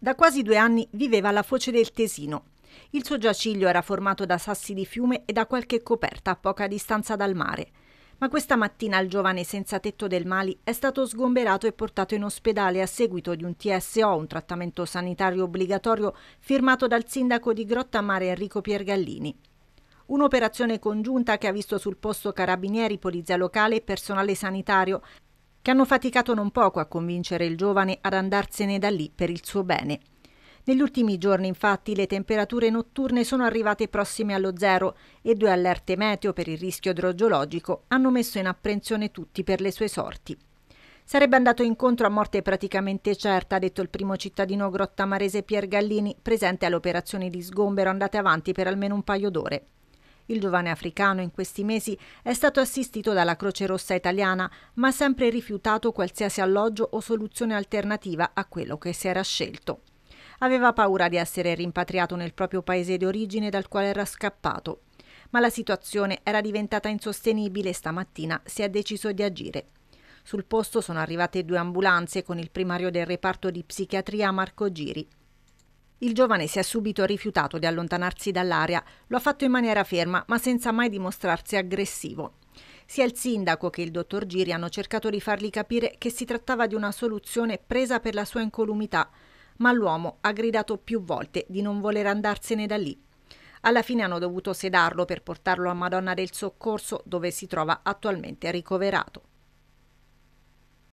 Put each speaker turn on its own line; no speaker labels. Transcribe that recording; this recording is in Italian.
Da quasi due anni viveva alla foce del Tesino. Il suo giaciglio era formato da sassi di fiume e da qualche coperta a poca distanza dal mare. Ma questa mattina il giovane senza tetto del Mali è stato sgomberato e portato in ospedale a seguito di un TSO, un trattamento sanitario obbligatorio, firmato dal sindaco di Grotta Mare Enrico Piergallini. Un'operazione congiunta che ha visto sul posto carabinieri, polizia locale e personale sanitario, che hanno faticato non poco a convincere il giovane ad andarsene da lì per il suo bene. Negli ultimi giorni, infatti, le temperature notturne sono arrivate prossime allo zero e due allerte meteo per il rischio idrogeologico hanno messo in apprensione tutti per le sue sorti. Sarebbe andato incontro a morte praticamente certa, ha detto il primo cittadino grottamarese Pier Gallini, presente alle operazioni di sgombero andate avanti per almeno un paio d'ore. Il giovane africano in questi mesi è stato assistito dalla Croce Rossa italiana, ma ha sempre rifiutato qualsiasi alloggio o soluzione alternativa a quello che si era scelto. Aveva paura di essere rimpatriato nel proprio paese di origine dal quale era scappato. Ma la situazione era diventata insostenibile e stamattina si è deciso di agire. Sul posto sono arrivate due ambulanze con il primario del reparto di psichiatria Marco Giri. Il giovane si è subito rifiutato di allontanarsi dall'area, lo ha fatto in maniera ferma ma senza mai dimostrarsi aggressivo. Sia il sindaco che il dottor Giri hanno cercato di fargli capire che si trattava di una soluzione presa per la sua incolumità, ma l'uomo ha gridato più volte di non voler andarsene da lì. Alla fine hanno dovuto sedarlo per portarlo a Madonna del Soccorso dove si trova attualmente ricoverato.